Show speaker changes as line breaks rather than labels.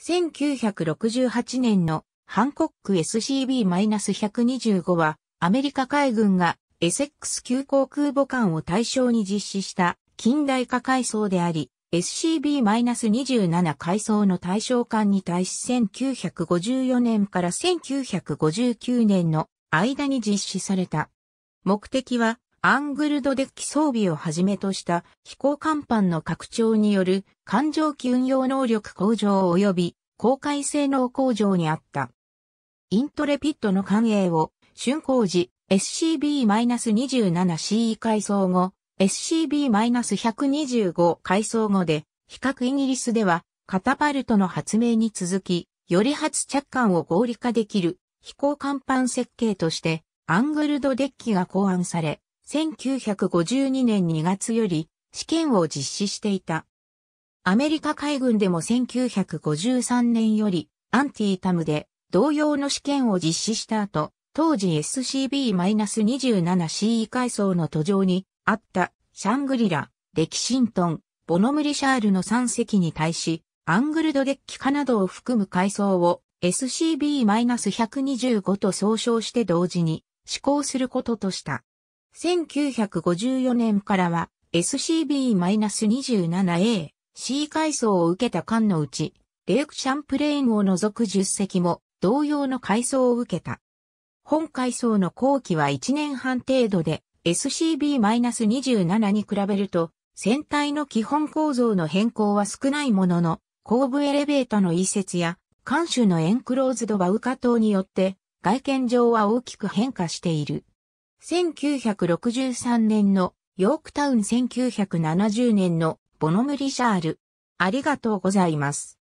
1968年のハンコック SCB-125 はアメリカ海軍がエセックス急航空母艦を対象に実施した近代化改装であり、SCB-27 階層の対象艦に対し1954年から1959年の間に実施された。目的はアングルドデッキ装備をはじめとした飛行甲板の拡張による艦上機運用能力向上及び公開性能工場にあった。イントレピッドの艦営を、竣工時 SCB-27CE 改装後、SCB-125 改装後で、比較イギリスでは、カタパルトの発明に続き、より初着艦を合理化できる飛行甲板設計として、アングルドデッキが考案され、1952年2月より試験を実施していた。アメリカ海軍でも1953年よりアンティータムで同様の試験を実施した後、当時 SCB-27CE 階層の途上にあったシャングリラ、レキシントン、ボノムリシャールの3隻に対し、アングルドデッキ化などを含む階層を SCB-125 と総称して同時に施行することとした。1954年からは SCB-27A、C 階層を受けた艦のうち、レークシャンプレーンを除く10隻も同様の階層を受けた。本階層の後期は1年半程度で SCB-27 に比べると船体の基本構造の変更は少ないものの後部エレベータの移設や艦首のエンクローズドバウカ島によって外見上は大きく変化している。1963年のヨークタウン1970年のボノムリシャール。ありがとうございます。